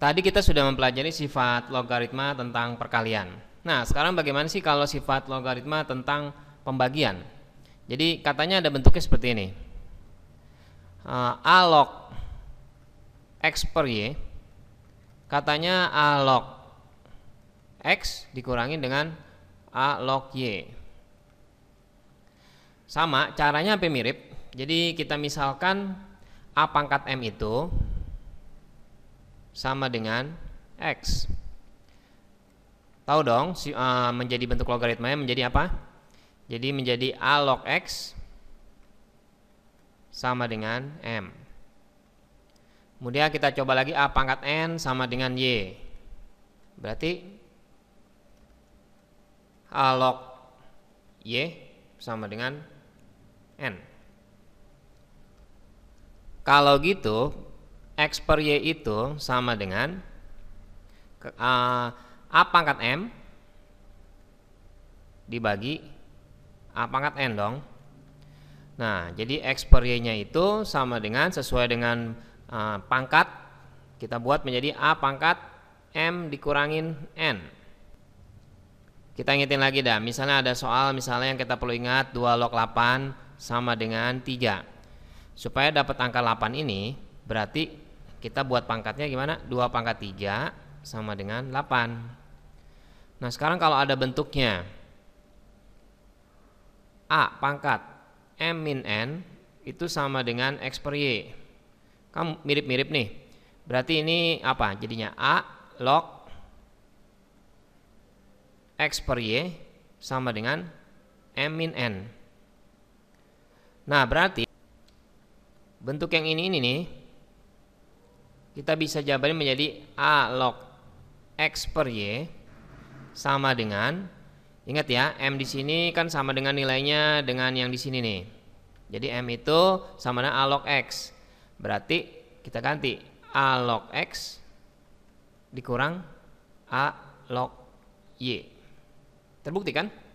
Tadi kita sudah mempelajari sifat logaritma tentang perkalian. Nah, sekarang bagaimana sih kalau sifat logaritma tentang pembagian? Jadi katanya ada bentuknya seperti ini. Eh, A log X per Y katanya A log X dikurangi dengan A log Y. Sama, caranya hampir mirip. Jadi kita misalkan A pangkat M itu sama dengan X. Tahu dong si, uh, menjadi bentuk logaritmanya menjadi apa? Jadi menjadi A log X sama dengan M. Kemudian kita coba lagi A pangkat N sama dengan Y. Berarti A log Y sama dengan N. Kalau gitu X per Y itu sama dengan uh, A pangkat M dibagi A pangkat N dong. Nah, jadi X per Y-nya itu sama dengan sesuai dengan uh, pangkat kita buat menjadi A pangkat M dikurangin N. Kita ingetin lagi dah, misalnya ada soal misalnya yang kita perlu ingat 2 log 8 sama dengan 3. Supaya dapat angka 8 ini berarti kita buat pangkatnya gimana? 2 pangkat 3 sama dengan 8. Nah sekarang kalau ada bentuknya A pangkat M min N itu sama dengan X per Y. Kan mirip-mirip nih. Berarti ini apa? Jadinya A log X per Y sama dengan M min N. Nah berarti bentuk yang ini ini nih kita bisa jabarin menjadi A log X per Y sama dengan ingat ya M di sini kan sama dengan nilainya dengan yang di sini nih jadi M itu sama dengan A log X berarti kita ganti A log X dikurang A log Y terbukti kan?